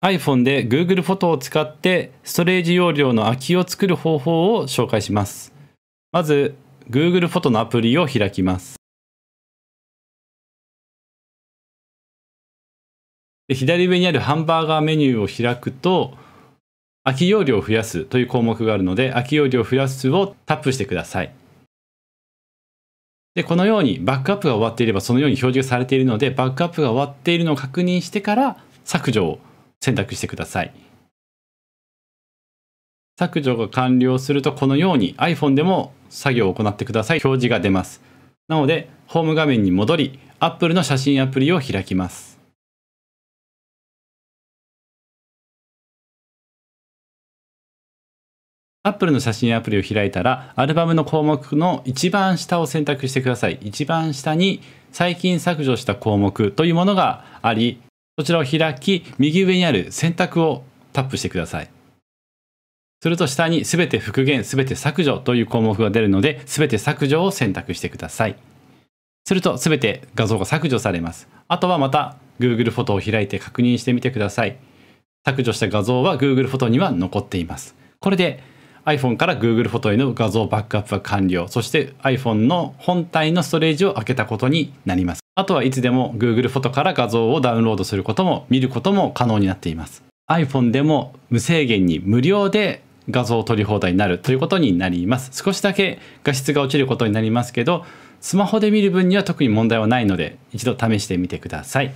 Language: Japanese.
iPhone で Google フォトを使ってストレージ容量の空きを作る方法を紹介します。まず Google フォトのアプリを開きます。で左上にあるハンバーガーメニューを開くと空き容量を増やすという項目があるので空き容量を増やすをタップしてください。でこのようにバックアップが終わっていればそのように表示されているのでバックアップが終わっているのを確認してから削除を選択してください。削除が完了するとこのように iPhone でも作業を行ってください表示が出ます。なのでホーム画面に戻り Apple の写真アプリを開きます。Apple の写真アプリを開いたらアルバムの項目の一番下を選択してください。一番下に最近削除した項目というものがありそちらを開き、右上にある選択をタップしてください。すると下に全て復元、全て削除という項目が出るので、全て削除を選択してください。すると全て画像が削除されます。あとはまた Google フォトを開いて確認してみてください。削除した画像は Google フォトには残っています。これで iPhone から Google フォトへの画像バックアップは完了。そして iPhone の本体のストレージを開けたことになります。あとはいつでも Google フォトから画像をダウンロードすることも見ることも可能になっています。iPhone でも無制限に無料で画像を撮り放題になるということになります。少しだけ画質が落ちることになりますけど、スマホで見る分には特に問題はないので、一度試してみてください。